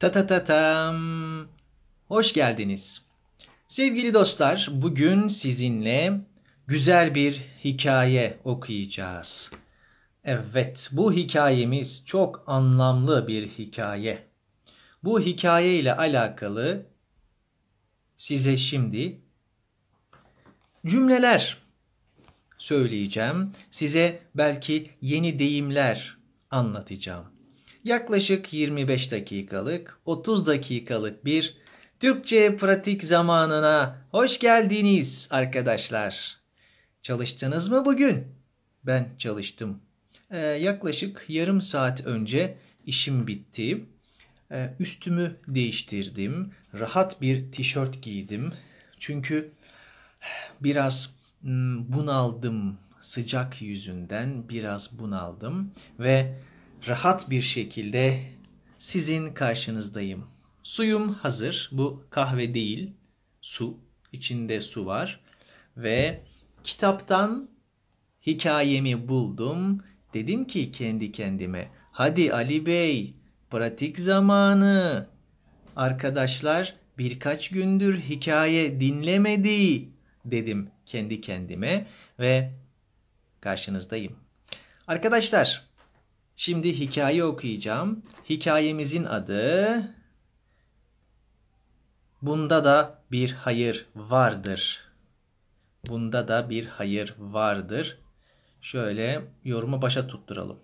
Ta ta ta tam. Hoş geldiniz. Sevgili dostlar, bugün sizinle güzel bir hikaye okuyacağız. Evet, bu hikayemiz çok anlamlı bir hikaye. Bu hikaye ile alakalı size şimdi cümleler söyleyeceğim. Size belki yeni deyimler anlatacağım yaklaşık 25 dakikalık, 30 dakikalık bir Türkçe pratik zamanına hoş geldiniz arkadaşlar. Çalıştınız mı bugün? Ben çalıştım. Ee, yaklaşık yarım saat önce işim bitti. Ee, üstümü değiştirdim. Rahat bir tişört giydim. Çünkü biraz hmm, bunaldım. Sıcak yüzünden biraz bunaldım ve rahat bir şekilde sizin karşınızdayım. Suyum hazır. Bu kahve değil, su. İçinde su var ve kitaptan hikayemi buldum. Dedim ki kendi kendime, hadi Ali Bey, pratik zamanı. Arkadaşlar birkaç gündür hikaye dinlemedi dedim kendi kendime ve karşınızdayım. Arkadaşlar Şimdi hikaye okuyacağım. Hikayemizin adı Bunda da bir hayır vardır. Bunda da bir hayır vardır. Şöyle yoruma başa tutturalım.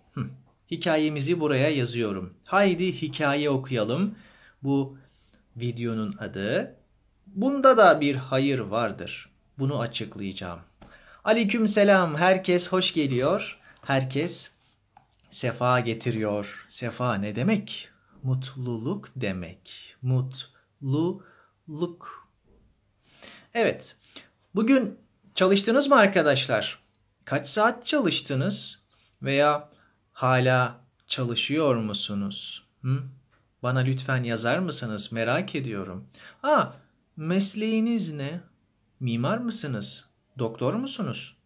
Hikayemizi buraya yazıyorum. Haydi hikaye okuyalım. Bu videonun adı Bunda da bir hayır vardır. Bunu açıklayacağım. Aleyküm selam. Herkes hoş geliyor. Herkes sefa getiriyor. Sefa ne demek? Mutluluk demek. Mutluluk. Evet. Bugün çalıştınız mı arkadaşlar? Kaç saat çalıştınız veya hala çalışıyor musunuz? Hı? Bana lütfen yazar mısınız? Merak ediyorum. Aa, mesleğiniz ne? Mimar mısınız? Doktor musunuz?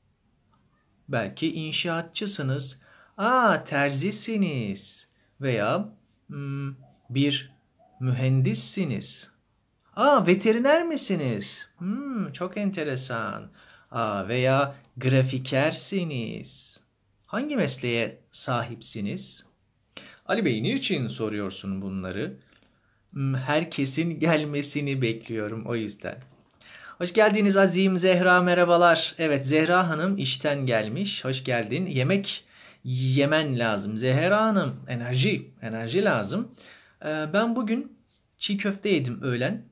Belki inşaatçısınız aa terzisiniz veya hmm, bir mühendissiniz. Aa veteriner misiniz? Hmm, çok enteresan. Aa, veya grafikersiniz. Hangi mesleğe sahipsiniz? Ali Bey niçin soruyorsun bunları? Hmm, herkesin gelmesini bekliyorum o yüzden. Hoş geldiniz Azim Zehra merhabalar. Evet Zehra Hanım işten gelmiş. Hoş geldin. Yemek yemen lazım. Zehra Hanım enerji, enerji lazım. Ee, ben bugün çiğ köfte yedim öğlen.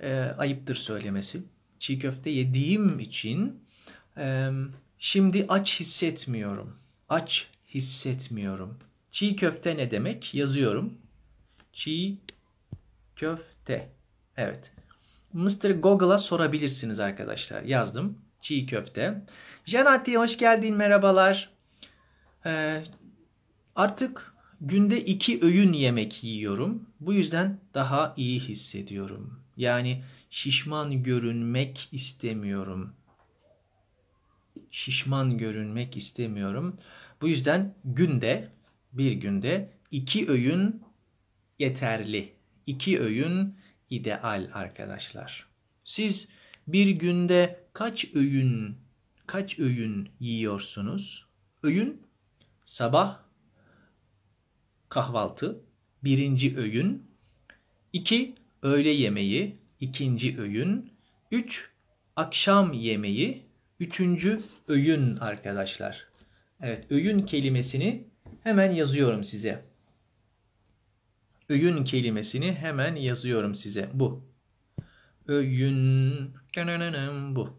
Ee, ayıptır söylemesi. Çiğ köfte yediğim için şimdi aç hissetmiyorum. Aç hissetmiyorum. Çiğ köfte ne demek? Yazıyorum. Çiğ köfte. Evet. Mr. Google'a sorabilirsiniz arkadaşlar. Yazdım. Çiğ köfte. Janati hoş geldin merhabalar. Ee, artık günde iki öğün yemek yiyorum. Bu yüzden daha iyi hissediyorum. Yani şişman görünmek istemiyorum. Şişman görünmek istemiyorum. Bu yüzden günde, bir günde iki öğün yeterli. İki öğün ideal arkadaşlar. Siz bir günde kaç öğün kaç öğün yiyorsunuz? Öğün sabah kahvaltı, birinci öğün, iki öğle yemeği, ikinci öğün, üç akşam yemeği, üçüncü öğün arkadaşlar. Evet, öğün kelimesini hemen yazıyorum size. Öğün kelimesini hemen yazıyorum size. Bu. Öğün. Bu.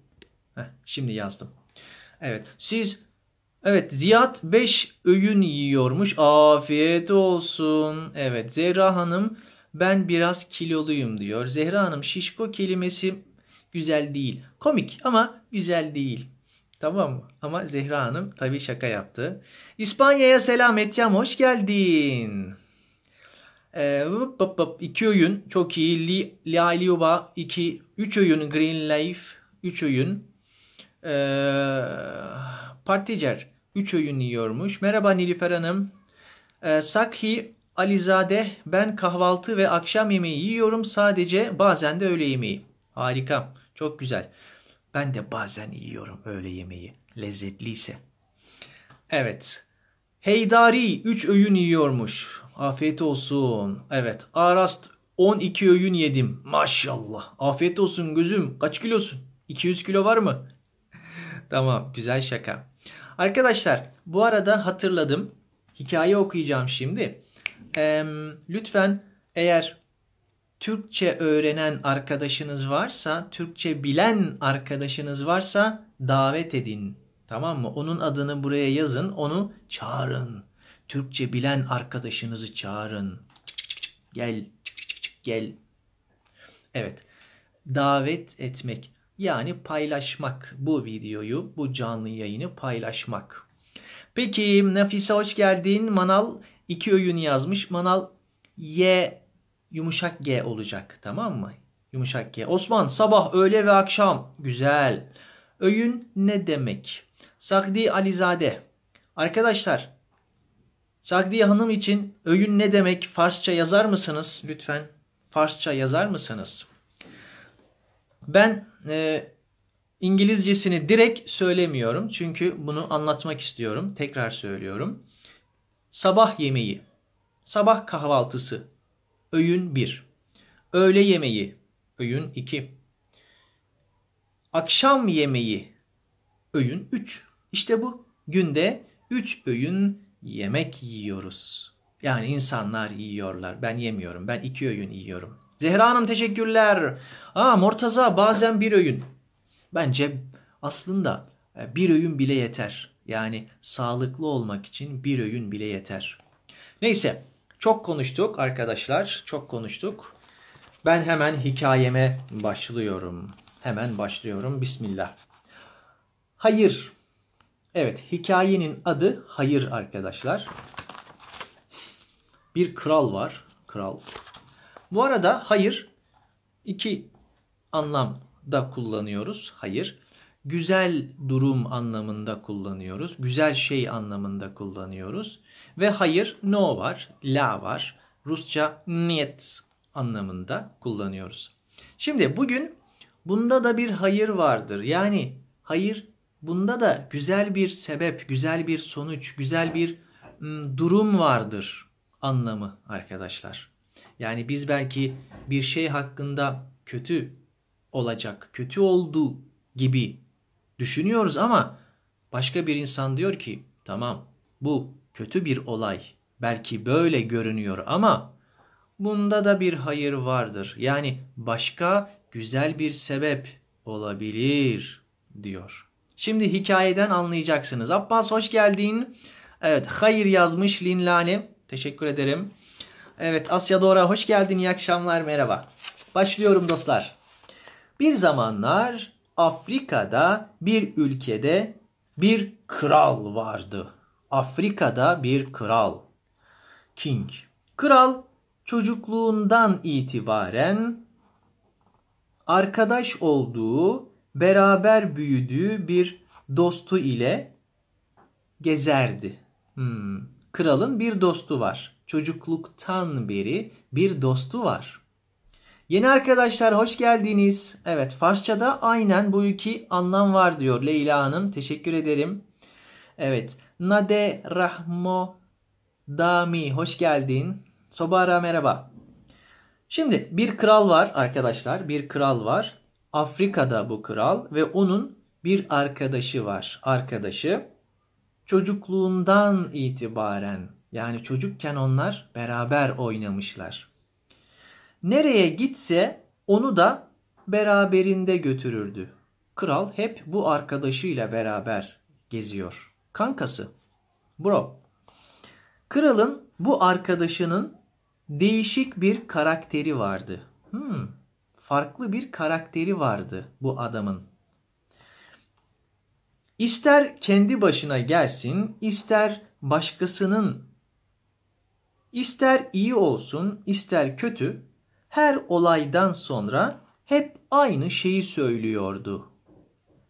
Heh, şimdi yazdım. Evet, siz Evet Ziyad 5 öğün yiyormuş. Afiyet olsun. Evet Zehra Hanım ben biraz kiloluyum diyor. Zehra Hanım şişko kelimesi güzel değil. Komik ama güzel değil. Tamam mı? Ama Zehra Hanım tabii şaka yaptı. İspanya'ya selam Etyam hoş geldin. Ee, bıp bıp bıp. İki oyun çok iyi. Li, Lia Liuba 2. 3 oyun Green Life 3 oyun. Ee, Particer 3 öğün yiyormuş. Merhaba Nilüfer Hanım. Ee, Sakhi Alizade ben kahvaltı ve akşam yemeği yiyorum sadece bazen de öğle yemeği. Harika çok güzel. Ben de bazen yiyorum öğle yemeği lezzetliyse. Evet. Heydari 3 öğün yiyormuş. Afiyet olsun. Evet. Arast 12 öğün yedim. Maşallah. Afiyet olsun gözüm. Kaç kilosun? 200 kilo var mı? tamam güzel şaka. Arkadaşlar bu arada hatırladım. Hikaye okuyacağım şimdi. Ee, lütfen eğer Türkçe öğrenen arkadaşınız varsa, Türkçe bilen arkadaşınız varsa davet edin. Tamam mı? Onun adını buraya yazın, onu çağırın. Türkçe bilen arkadaşınızı çağırın. Çık çık çık, gel, gel. Evet. Davet etmek. Yani paylaşmak. Bu videoyu, bu canlı yayını paylaşmak. Peki Nafise hoş geldin. Manal iki öğünü yazmış. Manal Y yumuşak G olacak tamam mı? Yumuşak G. Osman sabah, öğle ve akşam. Güzel. Öğün ne demek? Sakdi Alizade. Arkadaşlar Sakdi Hanım için öğün ne demek? Farsça yazar mısınız? Lütfen Farsça yazar mısınız? Ben e, İngilizcesini direkt söylemiyorum. Çünkü bunu anlatmak istiyorum. Tekrar söylüyorum. Sabah yemeği, sabah kahvaltısı, öğün 1. Öğle yemeği, öğün 2. Akşam yemeği, öğün 3. İşte bu. Günde 3 öğün yemek yiyoruz. Yani insanlar yiyorlar. Ben yemiyorum. Ben 2 öğün yiyorum. Zehra Hanım teşekkürler. Aa Mortaza bazen bir öğün. Bence aslında e, bir öğün bile yeter. Yani sağlıklı olmak için bir öğün bile yeter. Neyse çok konuştuk arkadaşlar. Çok konuştuk. Ben hemen hikayeme başlıyorum. Hemen başlıyorum. Bismillah. Hayır. Evet hikayenin adı hayır arkadaşlar. Bir kral var. Kral. Bu arada hayır iki anlamda kullanıyoruz. Hayır. Güzel durum anlamında kullanıyoruz. Güzel şey anlamında kullanıyoruz. Ve hayır no var, la var. Rusça niyet anlamında kullanıyoruz. Şimdi bugün bunda da bir hayır vardır. Yani hayır bunda da güzel bir sebep, güzel bir sonuç, güzel bir durum vardır anlamı arkadaşlar. Yani biz belki bir şey hakkında kötü olacak, kötü oldu gibi düşünüyoruz ama başka bir insan diyor ki tamam bu kötü bir olay. Belki böyle görünüyor ama bunda da bir hayır vardır. Yani başka güzel bir sebep olabilir diyor. Şimdi hikayeden anlayacaksınız. Abbas hoş geldin. Evet hayır yazmış Linlane. Teşekkür ederim. Evet Asya Doğra hoş geldin iyi akşamlar merhaba. Başlıyorum dostlar. Bir zamanlar Afrika'da bir ülkede bir kral vardı. Afrika'da bir kral. King. Kral çocukluğundan itibaren arkadaş olduğu, beraber büyüdüğü bir dostu ile gezerdi. Hmm. Kralın bir dostu var çocukluktan beri bir dostu var. Yeni arkadaşlar hoş geldiniz. Evet Farsça'da aynen bu iki anlam var diyor Leyla Hanım. Teşekkür ederim. Evet. Nade Rahmo Dami hoş geldin. Sobara merhaba. Şimdi bir kral var arkadaşlar. Bir kral var. Afrika'da bu kral ve onun bir arkadaşı var. Arkadaşı çocukluğundan itibaren yani çocukken onlar beraber oynamışlar. Nereye gitse onu da beraberinde götürürdü. Kral hep bu arkadaşıyla beraber geziyor. Kankası. Bro. Kralın bu arkadaşının değişik bir karakteri vardı. Hmm, farklı bir karakteri vardı bu adamın. İster kendi başına gelsin, ister başkasının İster iyi olsun, ister kötü, her olaydan sonra hep aynı şeyi söylüyordu.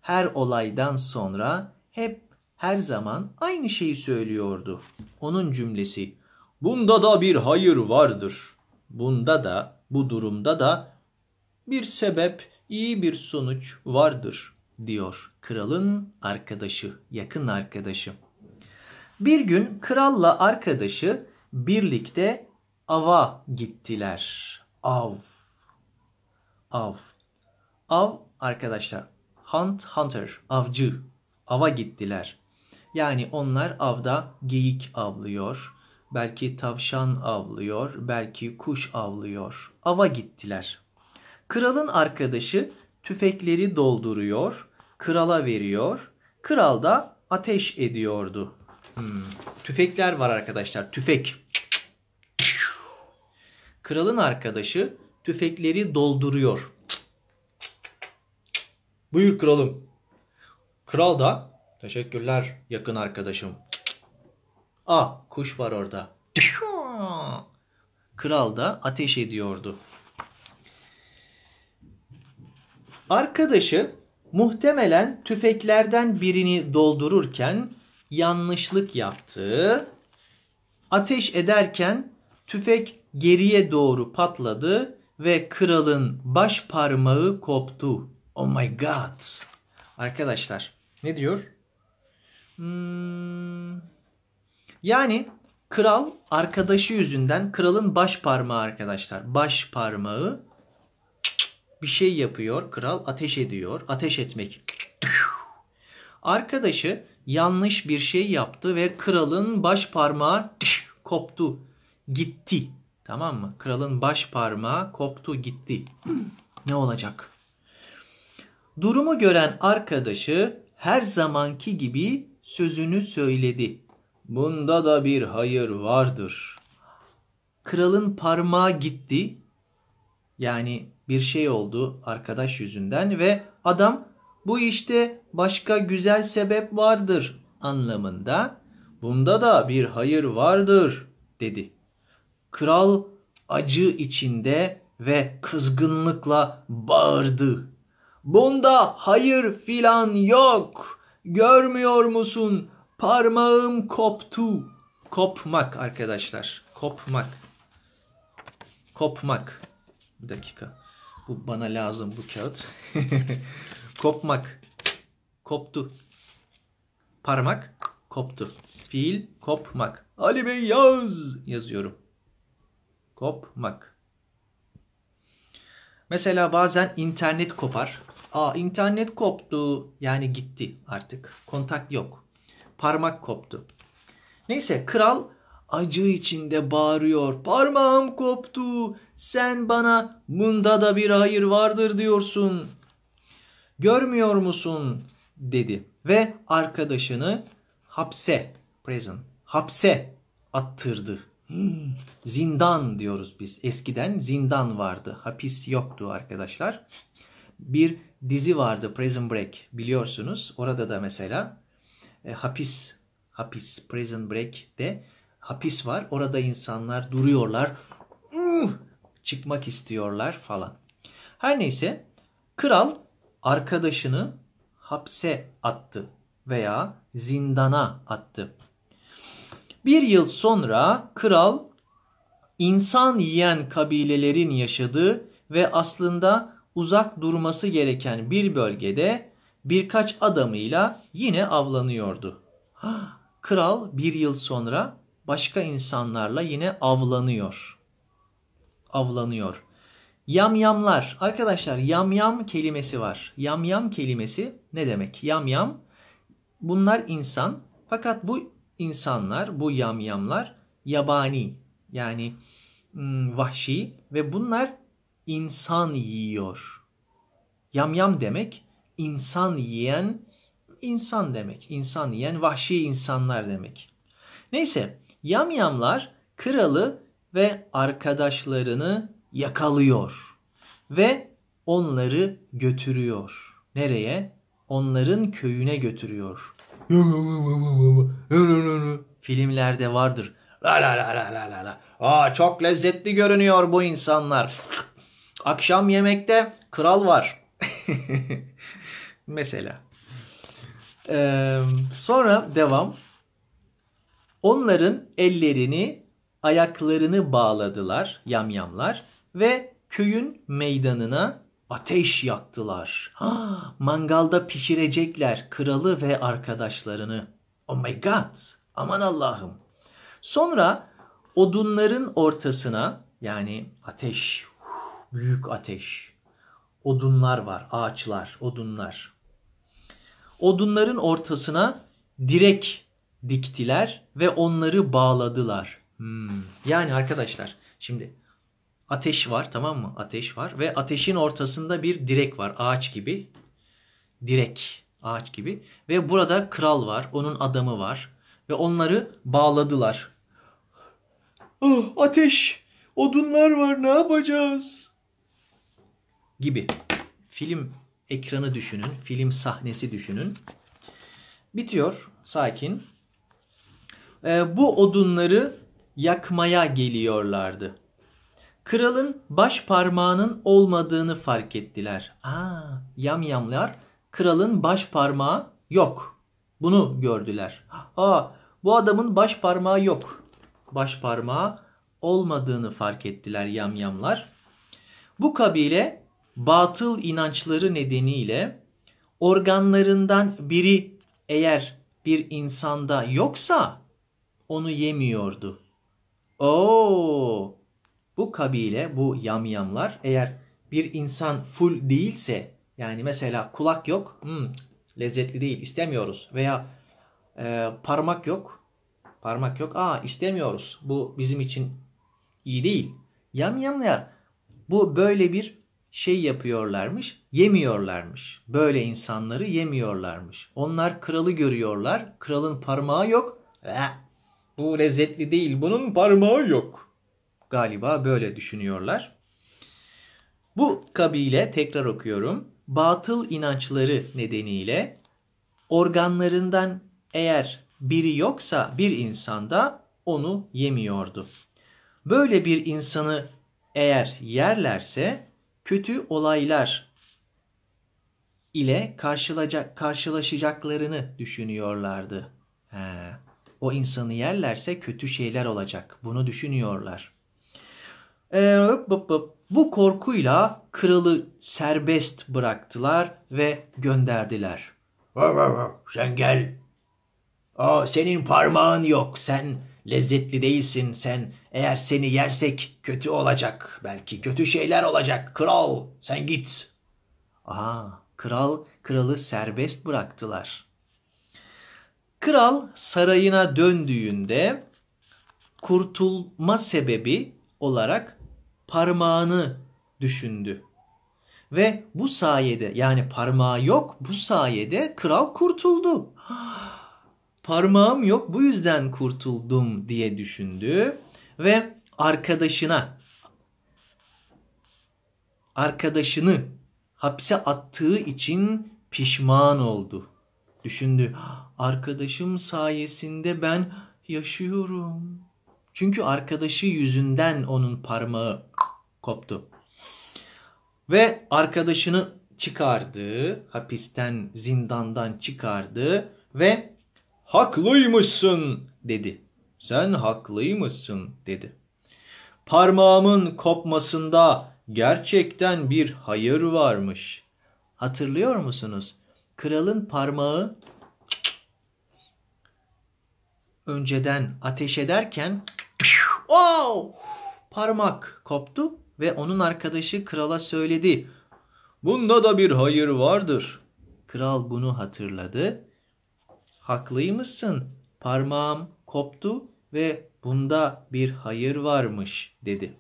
Her olaydan sonra hep her zaman aynı şeyi söylüyordu. Onun cümlesi. Bunda da bir hayır vardır. Bunda da, bu durumda da bir sebep, iyi bir sonuç vardır diyor kralın arkadaşı, yakın arkadaşı. Bir gün kralla arkadaşı birlikte ava gittiler. Av. Av. Av arkadaşlar. Hunt, hunter. Avcı. Ava gittiler. Yani onlar avda geyik avlıyor. Belki tavşan avlıyor. Belki kuş avlıyor. Ava gittiler. Kralın arkadaşı tüfekleri dolduruyor. Krala veriyor. Kral da ateş ediyordu. Hmm. Tüfekler var arkadaşlar. Tüfek. Kralın arkadaşı tüfekleri dolduruyor. Buyur kralım. Kral da teşekkürler yakın arkadaşım. A ah, kuş var orada. Kral da ateş ediyordu. Arkadaşı muhtemelen tüfeklerden birini doldururken yanlışlık yaptı. Ateş ederken tüfek geriye doğru patladı ve kralın baş parmağı koptu. Oh my god. Arkadaşlar ne diyor? Hmm. Yani kral arkadaşı yüzünden kralın baş parmağı arkadaşlar. Baş parmağı bir şey yapıyor. Kral ateş ediyor. Ateş etmek. Arkadaşı yanlış bir şey yaptı ve kralın baş parmağı koptu. Gitti. Tamam mı? Kralın baş parmağı koptu gitti. Ne olacak? Durumu gören arkadaşı her zamanki gibi sözünü söyledi. Bunda da bir hayır vardır. Kralın parmağı gitti. Yani bir şey oldu arkadaş yüzünden ve adam bu işte başka güzel sebep vardır anlamında. Bunda da bir hayır vardır dedi. Kral acı içinde ve kızgınlıkla bağırdı. Bunda hayır filan yok. Görmüyor musun? Parmağım koptu. Kopmak arkadaşlar. Kopmak. Kopmak. Bir dakika. Bu bana lazım bu kağıt. Kopmak. Koptu. Parmak koptu. Fiil kopmak. Ali Bey yaz yazıyorum. Kopmak. Mesela bazen internet kopar. Aa internet koptu. Yani gitti artık. Kontak yok. Parmak koptu. Neyse kral acı içinde bağırıyor. Parmağım koptu. Sen bana bunda da bir hayır vardır diyorsun. Görmüyor musun? dedi ve arkadaşını hapse prison hapse attırdı. Hmm. Zindan diyoruz biz. Eskiden zindan vardı. Hapis yoktu arkadaşlar. Bir dizi vardı Prison Break biliyorsunuz. Orada da mesela e, hapis, hapis Prison Break de hapis var. Orada insanlar duruyorlar. Uh, çıkmak istiyorlar falan. Her neyse kral arkadaşını hapse attı veya zindana attı. Bir yıl sonra kral insan yiyen kabilelerin yaşadığı ve aslında uzak durması gereken bir bölgede birkaç adamıyla yine avlanıyordu. Kral bir yıl sonra başka insanlarla yine avlanıyor. Avlanıyor. Yamyamlar. Arkadaşlar yamyam kelimesi var. Yamyam kelimesi ne demek? Yamyam bunlar insan fakat bu insanlar bu yamyamlar yabani yani hmm, vahşi ve bunlar insan yiyor. Yamyam demek insan yiyen insan demek. İnsan yiyen vahşi insanlar demek. Neyse yamyamlar kralı ve arkadaşlarını yakalıyor ve onları götürüyor. Nereye? Onların köyüne götürüyor. Filmlerde vardır. La la la la la la la. Aa çok lezzetli görünüyor bu insanlar. Akşam yemekte kral var. Mesela. Ee, sonra devam. Onların ellerini, ayaklarını bağladılar yamyamlar ve köyün meydanına Ateş yaktılar. Ha, mangalda pişirecekler kralı ve arkadaşlarını. Oh my god. Aman Allah'ım. Sonra odunların ortasına yani ateş, büyük ateş. Odunlar var, ağaçlar, odunlar. Odunların ortasına direk diktiler ve onları bağladılar. Hmm. Yani arkadaşlar şimdi ateş var tamam mı? Ateş var ve ateşin ortasında bir direk var. Ağaç gibi. Direk. Ağaç gibi. Ve burada kral var. Onun adamı var. Ve onları bağladılar. Oh, ateş. Odunlar var. Ne yapacağız? Gibi. Film ekranı düşünün. Film sahnesi düşünün. Bitiyor. Sakin. Ee, bu odunları yakmaya geliyorlardı. Kralın baş parmağının olmadığını fark ettiler. Aa, yamlar. kralın baş parmağı yok. Bunu gördüler. Aa, bu adamın baş parmağı yok. Baş parmağı olmadığını fark ettiler yam yamlar. Bu kabile batıl inançları nedeniyle organlarından biri eğer bir insanda yoksa onu yemiyordu. Oo, bu kabile, bu yamyamlar eğer bir insan full değilse yani mesela kulak yok, hmm, lezzetli değil, istemiyoruz veya e, parmak yok, parmak yok, aa istemiyoruz, bu bizim için iyi değil. Yamyamlar bu böyle bir şey yapıyorlarmış, yemiyorlarmış. Böyle insanları yemiyorlarmış. Onlar kralı görüyorlar, kralın parmağı yok. Ee, bu lezzetli değil, bunun parmağı yok Galiba böyle düşünüyorlar. Bu kabile tekrar okuyorum. Batıl inançları nedeniyle organlarından eğer biri yoksa bir insanda onu yemiyordu. Böyle bir insanı eğer yerlerse kötü olaylar ile karşılaşacak, karşılaşacaklarını düşünüyorlardı. He. O insanı yerlerse kötü şeyler olacak. Bunu düşünüyorlar. Ee, bu korkuyla kralı serbest bıraktılar ve gönderdiler. Sen gel. Aa, senin parmağın yok. Sen lezzetli değilsin. Sen eğer seni yersek kötü olacak. Belki kötü şeyler olacak. Kral sen git. Aa, kral kralı serbest bıraktılar. Kral sarayına döndüğünde kurtulma sebebi olarak parmağını düşündü. Ve bu sayede yani parmağı yok bu sayede kral kurtuldu. Parmağım yok bu yüzden kurtuldum diye düşündü ve arkadaşına arkadaşını hapse attığı için pişman oldu. Düşündü. Ah, arkadaşım sayesinde ben yaşıyorum. Çünkü arkadaşı yüzünden onun parmağı koptu. Ve arkadaşını çıkardı, hapisten, zindandan çıkardı ve haklıymışsın dedi. Sen haklıymışsın dedi. Parmağımın kopmasında gerçekten bir hayır varmış. Hatırlıyor musunuz? Kralın parmağı önceden ateş ederken Oh, Parmak koptu ve onun arkadaşı krala söyledi. Bunda da bir hayır vardır. Kral bunu hatırladı. Haklıymışsın. Parmağım koptu ve bunda bir hayır varmış dedi.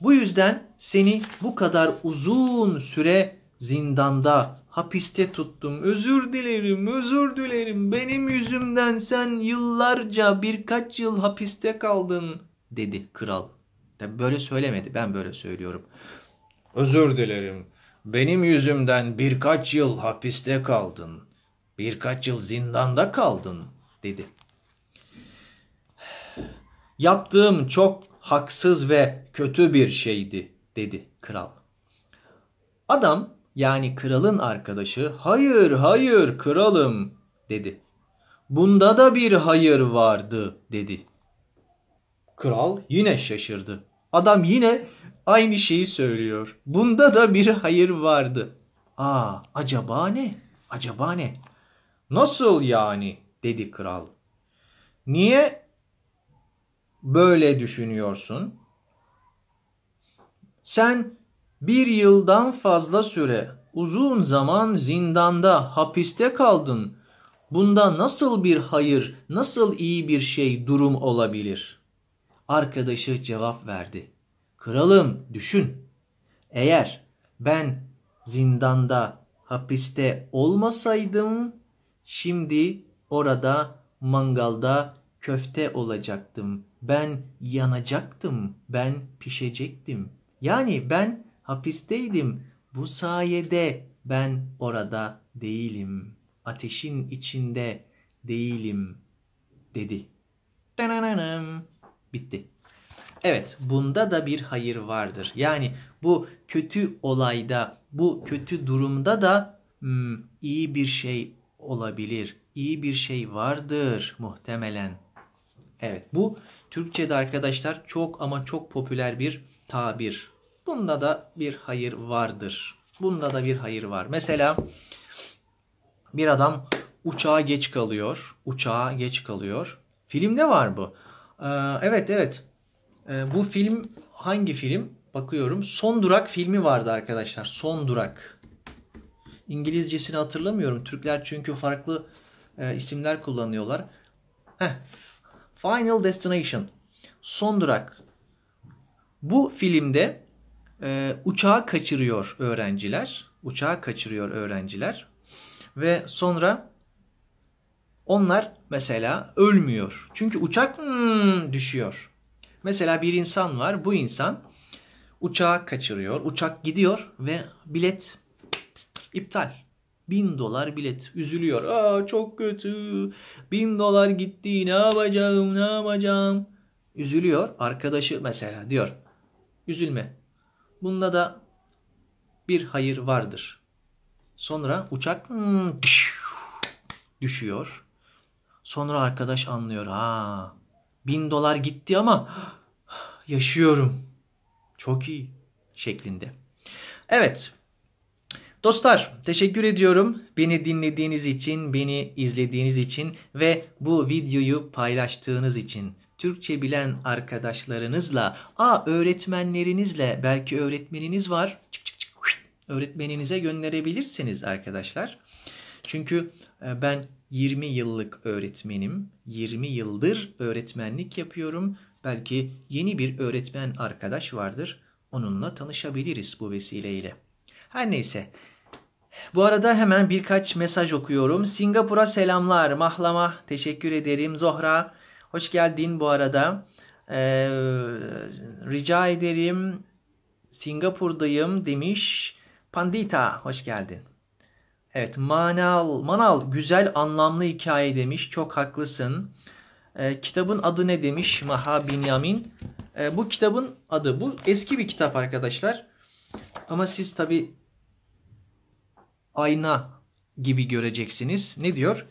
Bu yüzden seni bu kadar uzun süre zindanda, hapiste tuttum. Özür dilerim, özür dilerim. Benim yüzümden sen yıllarca, birkaç yıl hapiste kaldın dedi kral. Tabi böyle söylemedi ben böyle söylüyorum. Özür dilerim. Benim yüzümden birkaç yıl hapiste kaldın. Birkaç yıl zindanda kaldın dedi. Yaptığım çok haksız ve kötü bir şeydi dedi kral. Adam yani kralın arkadaşı hayır hayır kralım dedi. Bunda da bir hayır vardı dedi. Kral yine şaşırdı. Adam yine aynı şeyi söylüyor. Bunda da bir hayır vardı. Aa, acaba ne? Acaba ne? Nasıl yani? dedi kral. Niye böyle düşünüyorsun? Sen bir yıldan fazla süre uzun zaman zindanda, hapiste kaldın. Bunda nasıl bir hayır, nasıl iyi bir şey durum olabilir?'' Arkadaşı cevap verdi. Kralım düşün. Eğer ben zindanda hapiste olmasaydım şimdi orada mangalda köfte olacaktım. Ben yanacaktım. Ben pişecektim. Yani ben hapisteydim. Bu sayede ben orada değilim. Ateşin içinde değilim dedi. Dananam. Bitti. Evet bunda da bir hayır vardır. Yani bu kötü olayda, bu kötü durumda da hmm, iyi bir şey olabilir. İyi bir şey vardır muhtemelen. Evet bu Türkçe'de arkadaşlar çok ama çok popüler bir tabir. Bunda da bir hayır vardır. Bunda da bir hayır var. Mesela bir adam uçağa geç kalıyor. Uçağa geç kalıyor. Filmde var bu. Ee, evet evet. Ee, bu film hangi film? Bakıyorum. Son Durak filmi vardı arkadaşlar. Son Durak. İngilizcesini hatırlamıyorum. Türkler çünkü farklı e, isimler kullanıyorlar. Heh. Final Destination. Son Durak. Bu filmde e, uçağı kaçırıyor öğrenciler. Uçağı kaçırıyor öğrenciler. Ve sonra onlar mesela ölmüyor. Çünkü uçak hmm, düşüyor. Mesela bir insan var. Bu insan uçağı kaçırıyor. Uçak gidiyor ve bilet iptal. Bin dolar bilet. Üzülüyor. Aa çok kötü. Bin dolar gitti. Ne yapacağım? Ne yapacağım? Üzülüyor. Arkadaşı mesela diyor. Üzülme. Bunda da bir hayır vardır. Sonra uçak hmm, düşüyor. Sonra arkadaş anlıyor. Ha, bin dolar gitti ama yaşıyorum. Çok iyi şeklinde. Evet. Dostlar teşekkür ediyorum. Beni dinlediğiniz için, beni izlediğiniz için ve bu videoyu paylaştığınız için. Türkçe bilen arkadaşlarınızla, a öğretmenlerinizle, belki öğretmeniniz var. Çık çık çık. Öğretmeninize gönderebilirsiniz arkadaşlar. Çünkü ee, ben 20 yıllık öğretmenim. 20 yıldır öğretmenlik yapıyorum. Belki yeni bir öğretmen arkadaş vardır. Onunla tanışabiliriz bu vesileyle. Her neyse. Bu arada hemen birkaç mesaj okuyorum. Singapur'a selamlar. Mahlama teşekkür ederim. Zohra hoş geldin bu arada. Ee, rica ederim. Singapur'dayım demiş. Pandita hoş geldin. Evet manal, manal güzel anlamlı hikaye demiş. Çok haklısın. E, kitabın adı ne demiş Maha Binyamin? E, bu kitabın adı. Bu eski bir kitap arkadaşlar. Ama siz tabi ayna gibi göreceksiniz. Ne diyor?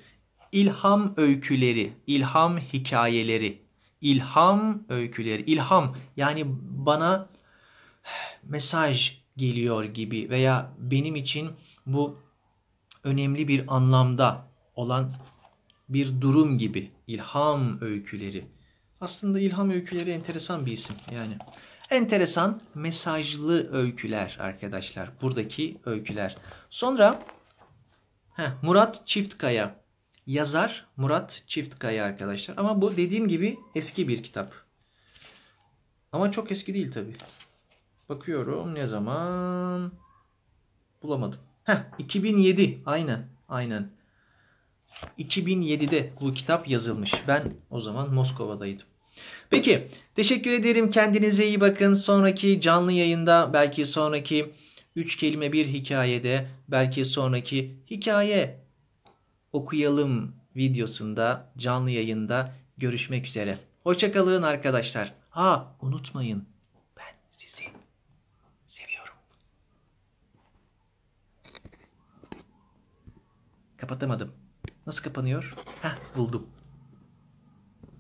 İlham öyküleri, ilham hikayeleri, ilham öyküleri, ilham yani bana mesaj geliyor gibi veya benim için bu önemli bir anlamda olan bir durum gibi ilham öyküleri. Aslında ilham öyküleri enteresan bir isim yani. Enteresan mesajlı öyküler arkadaşlar. Buradaki öyküler. Sonra heh, Murat Çiftkaya. Yazar Murat Çiftkaya arkadaşlar. Ama bu dediğim gibi eski bir kitap. Ama çok eski değil tabi. Bakıyorum ne zaman bulamadım. Heh, 2007 aynen aynen. 2007'de bu kitap yazılmış. Ben o zaman Moskova'daydım. Peki teşekkür ederim. Kendinize iyi bakın. Sonraki canlı yayında belki sonraki 3 kelime bir hikayede belki sonraki hikaye okuyalım videosunda canlı yayında görüşmek üzere. Hoşçakalın arkadaşlar. Ha unutmayın Kapatamadım. Nasıl kapanıyor? Heh buldum.